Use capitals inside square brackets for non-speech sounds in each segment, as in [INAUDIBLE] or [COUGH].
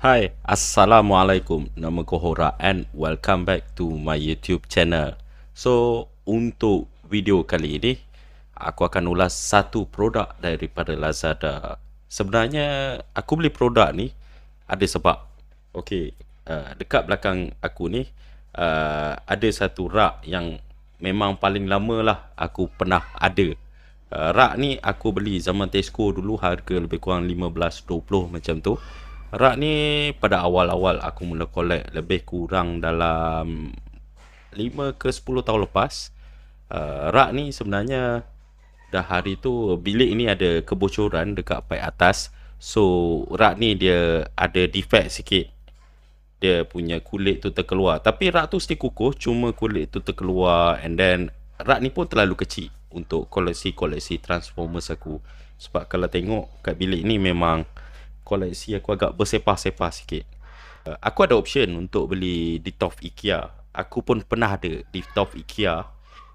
Hai, Assalamualaikum. Nama ku Hora and welcome back to my YouTube channel. So, untuk video kali ini, aku akan ulas satu produk daripada Lazada. Sebenarnya, aku beli produk ni ada sebab. Okay, uh, dekat belakang aku ni, uh, ada satu rak yang memang paling lama lah aku pernah ada. Uh, rak ni aku beli zaman Tesco dulu harga lebih kurang 15-20 macam tu. Rak ni pada awal-awal aku mula collect lebih kurang dalam 5 ke 10 tahun lepas uh, Rak ni sebenarnya dah hari tu bilik ni ada kebocoran dekat paik atas So rak ni dia ada defect sikit Dia punya kulit tu terkeluar Tapi rak tu still kukuh cuma kulit tu terkeluar And then rak ni pun terlalu kecil untuk koleksi-koleksi Transformers aku Sebab kalau tengok kat bilik ni memang koleksi aku agak bersepah-sepah sikit. Uh, aku ada option untuk beli Ditof IKEA. Aku pun pernah ada Ditof IKEA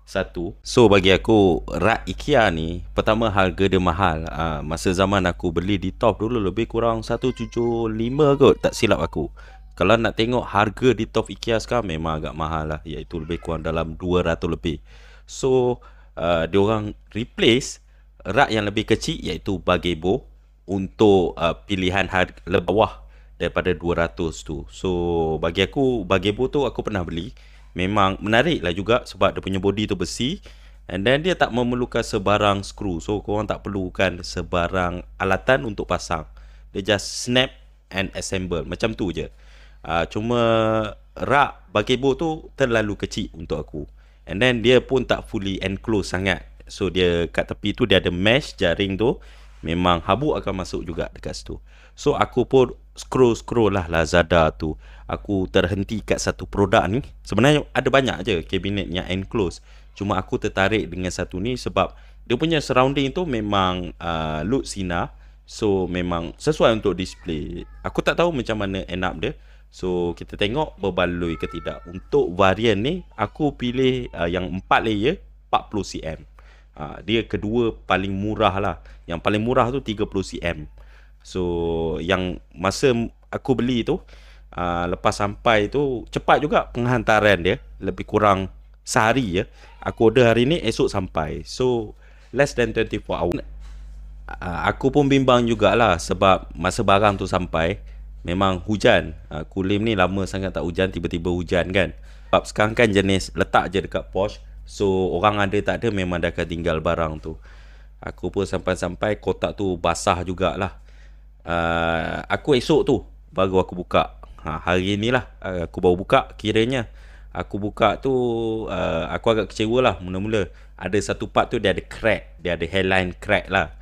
satu. So bagi aku rak IKEA ni pertama harga dia mahal. Uh, masa zaman aku beli di Top dulu lebih kurang 175 kot tak silap aku. Kalau nak tengok harga di Top IKEA sekarang memang agak mahal lah iaitu lebih kurang dalam 200 lebih. So uh, ah, diorang replace rak yang lebih kecil iaitu Bagebo untuk uh, pilihan harga lebih bawah daripada 200 tu. So bagi aku bagi Bagebo tu aku pernah beli. Memang menarik lah juga sebab dia punya body tu besi and then dia tak memerlukan sebarang skru. So kau orang tak perlukan sebarang alatan untuk pasang. Dia just snap and assemble macam tu je. Uh, cuma rak bagi Bagebo tu terlalu kecil untuk aku. And then dia pun tak fully enclosed sangat. So dia kat tepi tu dia ada mesh jaring tu memang habuk akan masuk juga dekat situ. So aku pun scroll-scroll lah Lazada tu. Aku terhenti kat satu produk ni. Sebenarnya ada banyak je kabinet yang enclosed. Cuma aku tertarik dengan satu ni sebab dia punya surrounding tu memang uh, look sinar. So memang sesuai untuk display. Aku tak tahu macam mana end up dia. So kita tengok berbaloi ke tidak. Untuk varian ni aku pilih uh, yang 4 layer 40 cm. Ha, dia kedua paling murah lah. Yang paling murah tu 30 cm. So yang masa aku beli tu ha, lepas sampai tu cepat juga penghantaran dia lebih kurang sehari ya. Aku order hari ni esok sampai. So less than 24 hours. Ha, aku pun bimbang jugalah sebab masa barang tu sampai memang hujan. Ha, kulim ni lama sangat tak hujan tiba-tiba hujan kan. Sebab sekarang kan jenis letak je dekat Porsche So orang ada tak ada memang dah akan tinggal barang tu Aku pun sampai-sampai kotak tu basah jugalah uh, Aku esok tu baru aku buka ha, Hari ni lah ah, aku baru buka kiranya Aku buka tu uh, aku agak kecewa lah mula-mula Ada satu part tu dia ada crack Dia ada hairline crack lah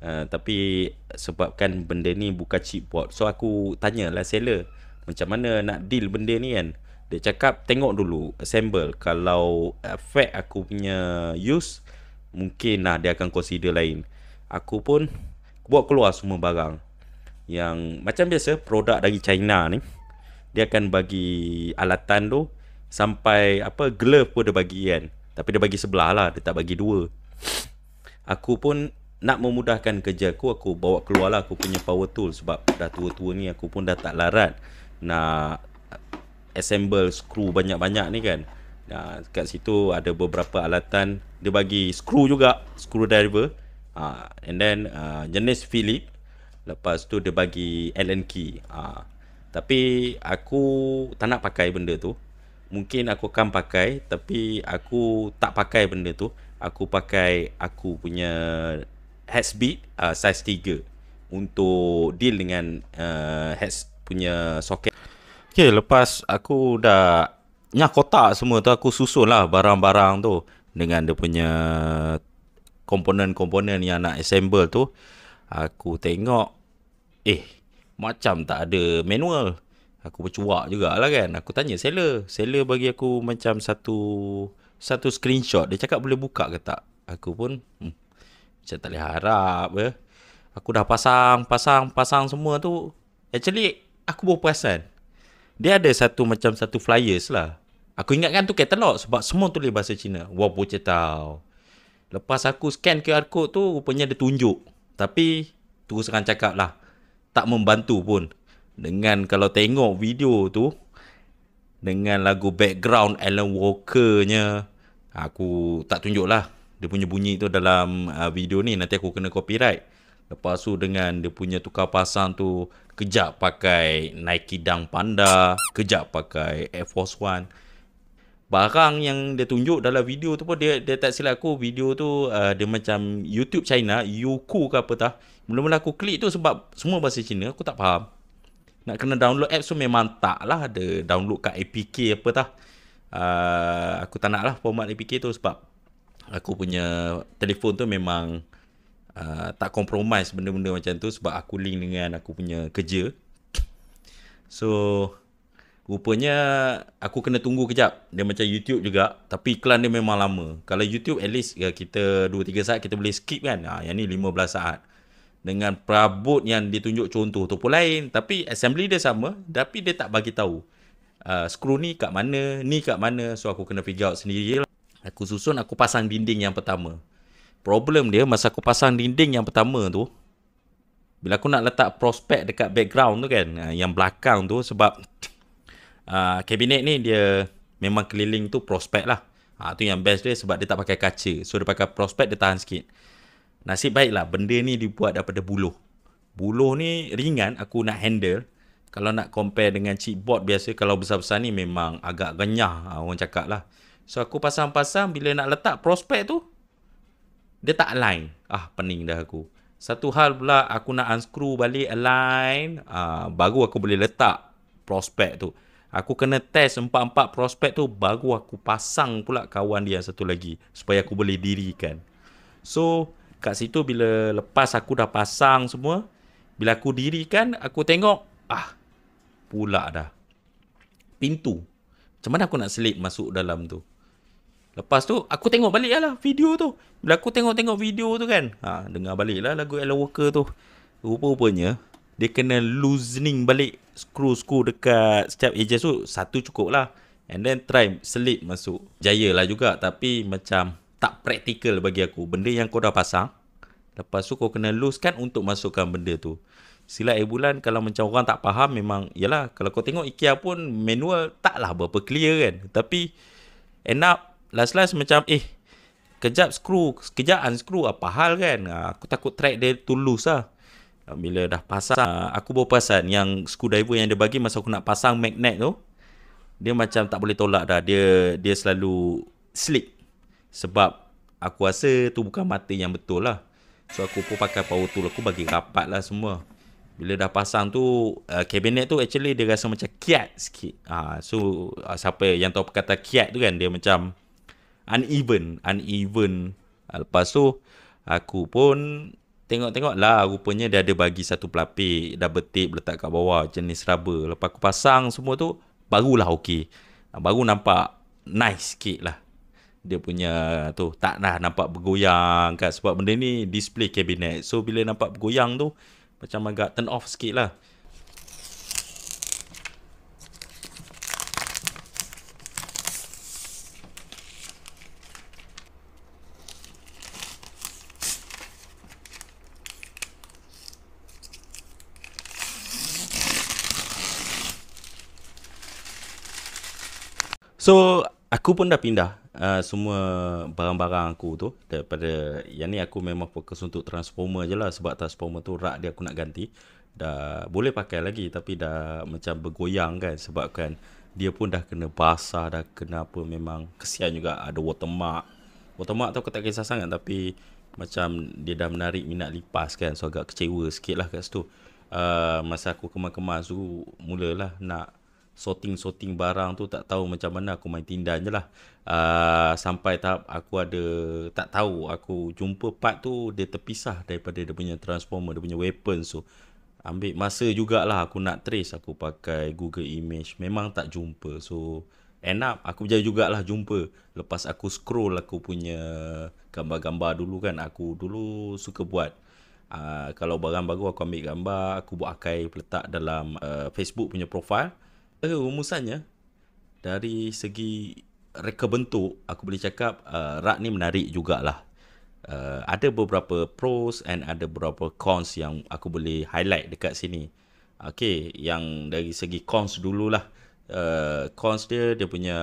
uh, Tapi sebabkan benda ni bukan chipboard So aku tanyalah seller Macam mana nak deal benda ni kan uh, dia cakap tengok dulu assemble. kalau uh, effect aku punya use mungkin lah dia akan consider lain. Aku pun buat keluar semua barang yang macam biasa produk dari China ni dia akan bagi alatan tu sampai apa glove pun dia bagi kan. Tapi dia bagi sebelah lah dia tak bagi dua. Aku pun nak memudahkan kerja aku Aku bawa keluar lah aku punya power tool Sebab dah tua-tua ni aku pun dah tak larat Nak assemble screw banyak-banyak ni kan Nah, ha, kat situ ada beberapa alatan dia bagi screw juga screwdriver ha, and then uh, jenis Philip lepas tu dia bagi Allen key ha, tapi aku tak nak pakai benda tu mungkin aku akan pakai tapi aku tak pakai benda tu aku pakai aku punya headbeat uh, ha, size 3 untuk deal dengan uh, head punya socket Okay, lepas aku dah nyah kotak semua tu aku susun lah barang-barang tu dengan dia punya komponen-komponen yang nak assemble tu aku tengok eh macam tak ada manual aku bercuak jugalah kan aku tanya seller seller bagi aku macam satu satu screenshot dia cakap boleh buka ke tak aku pun hmm, macam tak boleh harap ya aku dah pasang pasang pasang semua tu actually aku berperasan dia ada satu macam satu flyers lah. Aku ingatkan tu katalog sebab semua tu tulis bahasa Cina. Wah, bocah tau. Lepas aku scan QR code tu, rupanya dia tunjuk. Tapi, terus akan cakap lah. Tak membantu pun. Dengan kalau tengok video tu, dengan lagu background Alan Walker-nya, aku tak tunjuk lah. Dia punya bunyi tu dalam uh, video ni. Nanti aku kena copyright. Lepas tu dengan dia punya tukar pasang tu Kejap pakai Nike Dunk Panda Kejap pakai Air Force One Barang yang dia tunjuk dalam video tu pun Dia, dia tak silap aku video tu uh, Dia macam YouTube China Youku ke apa tah Mula-mula aku klik tu sebab Semua bahasa Cina aku tak faham Nak kena download app tu memang tak lah Ada download kat APK apa tah uh, Aku tak nak lah format APK tu sebab Aku punya telefon tu memang uh, tak kompromis benda-benda macam tu sebab aku link dengan aku punya kerja. So rupanya aku kena tunggu kejap. Dia macam YouTube juga tapi iklan dia memang lama. Kalau YouTube at least ya, kita 2 3 saat kita boleh skip kan. Ha yang ni 15 saat. Dengan perabot yang ditunjuk contoh tu pun lain tapi assembly dia sama tapi dia tak bagi tahu. Uh, screw ni kat mana, ni kat mana So aku kena figure out sendiri Aku susun, aku pasang dinding yang pertama Problem dia masa aku pasang dinding yang pertama tu bila aku nak letak prospek dekat background tu kan ah, yang belakang tu sebab uh, [TSK] ni dia memang keliling tu prospek lah. Ha, tu yang best dia sebab dia tak pakai kaca. So dia pakai prospek dia tahan sikit. Nasib baik lah benda ni dibuat daripada buluh. Buluh ni ringan aku nak handle. Kalau nak compare dengan chipboard biasa kalau besar-besar ni memang agak genyah ha, orang cakap lah. So aku pasang-pasang bila nak letak prospek tu dia tak align. Ah, pening dah aku. Satu hal pula, aku nak unscrew balik align, ah, baru aku boleh letak prospek tu. Aku kena test empat-empat prospek tu, baru aku pasang pula kawan dia satu lagi. Supaya aku boleh dirikan. So, kat situ bila lepas aku dah pasang semua, bila aku dirikan, aku tengok, ah, pula dah. Pintu. Macam mana aku nak slip masuk dalam tu? Lepas tu aku tengok balik lah video tu Bila aku tengok-tengok video tu kan ha, Dengar balik lah lagu Ella Walker tu Rupa-rupanya Dia kena loosening balik Screw-screw dekat setiap edges tu Satu cukup lah And then try slip masuk Jaya lah juga Tapi macam tak praktikal bagi aku Benda yang kau dah pasang Lepas tu kau kena loose kan untuk masukkan benda tu Silat air bulan kalau macam orang tak faham memang Yalah kalau kau tengok IKEA pun manual taklah berapa clear kan Tapi end up last last macam eh kejap skru, kejap unscrew apa hal kan ah, aku takut track dia tu loose lah ah, bila dah pasang ah, aku bawa pasang yang screwdriver yang dia bagi masa aku nak pasang magnet tu dia macam tak boleh tolak dah dia dia selalu slip sebab aku rasa tu bukan mata yang betul lah so aku pun pakai power tool aku bagi rapat lah semua bila dah pasang tu uh, kabinet tu actually dia rasa macam kiat sikit ha, so uh, siapa yang tahu perkataan kiat tu kan dia macam uneven uneven lepas tu aku pun tengok-tengok lah rupanya dia ada bagi satu pelapik double tape letak kat bawah jenis rubber lepas aku pasang semua tu barulah ok. baru nampak nice sikit lah dia punya tu tak dah nampak bergoyang kan sebab benda ni display cabinet so bila nampak bergoyang tu macam agak turn off sikit lah So aku pun dah pindah uh, semua barang-barang aku tu daripada yang ni aku memang fokus untuk transformer je lah sebab transformer tu rak dia aku nak ganti dah boleh pakai lagi tapi dah macam bergoyang kan sebab kan dia pun dah kena basah dah kena apa memang kesian juga ada watermark watermark tu aku tak kisah sangat tapi macam dia dah menarik minat lipas kan so agak kecewa sikit lah kat situ uh, masa aku kemas-kemas tu mulalah nak sorting-sorting barang tu tak tahu macam mana aku main tindan je lah uh, sampai tahap aku ada tak tahu aku jumpa part tu dia terpisah daripada dia punya transformer dia punya weapon so ambil masa jugalah aku nak trace aku pakai google image memang tak jumpa so end up aku berjaya jugalah jumpa lepas aku scroll aku punya gambar-gambar dulu kan aku dulu suka buat uh, kalau barang baru aku ambil gambar aku buat akai letak dalam uh, facebook punya profile uh, rumusannya dari segi reka bentuk aku boleh cakap uh, rak ni menarik jugalah uh, ada beberapa pros and ada beberapa cons yang aku boleh highlight dekat sini okey yang dari segi cons dululah uh, cons dia dia punya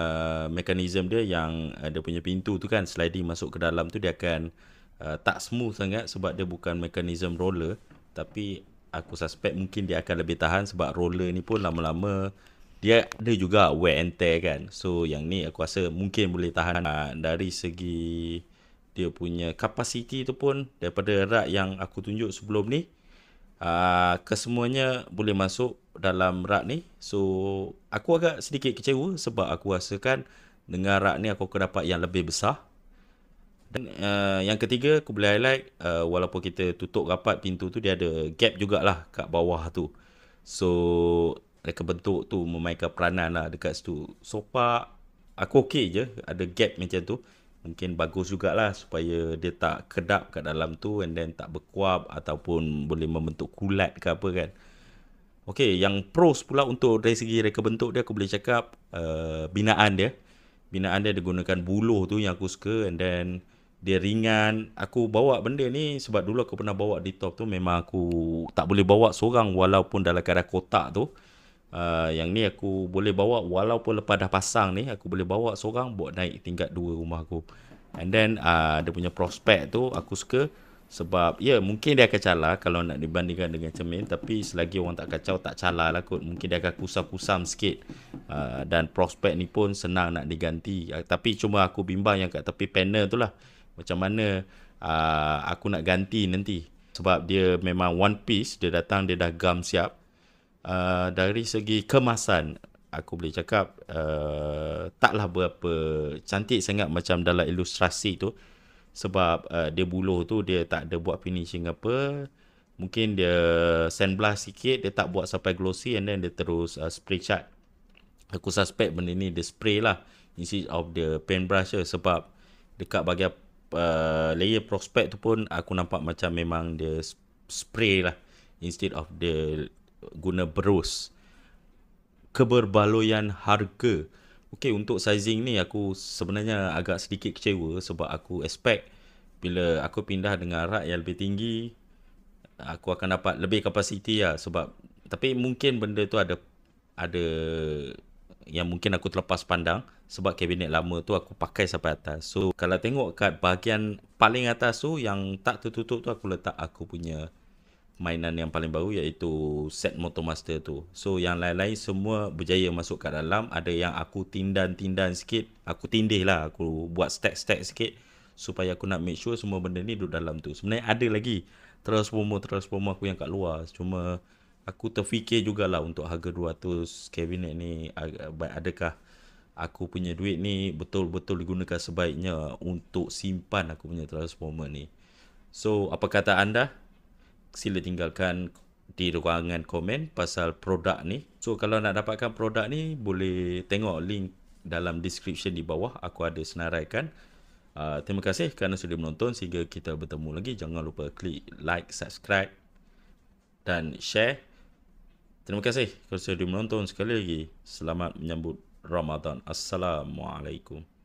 mekanism dia yang uh, dia punya pintu tu kan sliding masuk ke dalam tu dia akan uh, tak smooth sangat sebab dia bukan mekanism roller tapi aku suspect mungkin dia akan lebih tahan sebab roller ni pun lama-lama dia ada juga wear and tear kan so yang ni aku rasa mungkin boleh tahan uh, dari segi dia punya capacity tu pun daripada rak yang aku tunjuk sebelum ni uh, kesemuanya boleh masuk dalam rak ni so aku agak sedikit kecewa sebab aku rasakan dengan rak ni aku akan dapat yang lebih besar dan uh, yang ketiga aku boleh highlight uh, walaupun kita tutup rapat pintu tu dia ada gap jugalah kat bawah tu so mereka bentuk tu memainkan peranan lah dekat situ Sopak Aku okey je ada gap macam tu Mungkin bagus jugalah supaya dia tak kedap kat dalam tu And then tak berkuap ataupun boleh membentuk kulat ke apa kan Okay, yang pros pula untuk dari segi reka bentuk dia, aku boleh cakap uh, binaan dia. Binaan dia, digunakan buluh tu yang aku suka and then dia ringan. Aku bawa benda ni sebab dulu aku pernah bawa di top tu memang aku tak boleh bawa seorang walaupun dalam keadaan kotak tu. Ah, yang ni aku boleh bawa walaupun lepas dah pasang ni aku boleh bawa seorang buat naik tingkat dua rumah aku and then uh, dia punya prospek tu aku suka sebab ya yeah, mungkin dia akan calar kalau nak dibandingkan dengan cermin tapi selagi orang tak kacau tak calar lah kot mungkin dia akan kusam-kusam sikit uh, dan prospek ni pun senang nak diganti uh, tapi cuma aku bimbang yang kat tepi panel tu lah macam mana uh, aku nak ganti nanti sebab dia memang one piece dia datang dia dah gam siap Uh, dari segi kemasan aku boleh cakap uh, taklah berapa cantik sangat macam dalam ilustrasi tu sebab uh, dia buluh tu dia tak ada buat finishing apa mungkin dia sandblast sikit dia tak buat sampai glossy and then dia terus uh, spray cat aku suspect benda ni dia spray lah instead of the paintbrush je sebab dekat bahagian uh, layer prospect tu pun aku nampak macam memang dia spray lah instead of the guna bros keberbaloian harga Okay untuk sizing ni aku sebenarnya agak sedikit kecewa sebab aku expect bila aku pindah dengan rak yang lebih tinggi aku akan dapat lebih kapasiti lah sebab tapi mungkin benda tu ada ada yang mungkin aku terlepas pandang sebab kabinet lama tu aku pakai sampai atas so kalau tengok kat bahagian paling atas tu yang tak tertutup tu aku letak aku punya mainan yang paling baru iaitu set master tu. So yang lain-lain semua berjaya masuk kat dalam. Ada yang aku tindan-tindan sikit. Aku tindih lah. Aku buat stack-stack sikit. Supaya aku nak make sure semua benda ni duduk dalam tu. Sebenarnya ada lagi transformer-transformer aku yang kat luar. Cuma aku terfikir jugalah untuk harga 200 kabinet ni. Adakah aku punya duit ni betul-betul digunakan sebaiknya untuk simpan aku punya transformer ni. So apa kata anda? sila tinggalkan di ruangan komen pasal produk ni. So kalau nak dapatkan produk ni boleh tengok link dalam description di bawah aku ada senaraikan. Uh, terima kasih kerana sudah menonton sehingga kita bertemu lagi. Jangan lupa klik like, subscribe dan share. Terima kasih kerana sudah menonton sekali lagi. Selamat menyambut Ramadan. Assalamualaikum.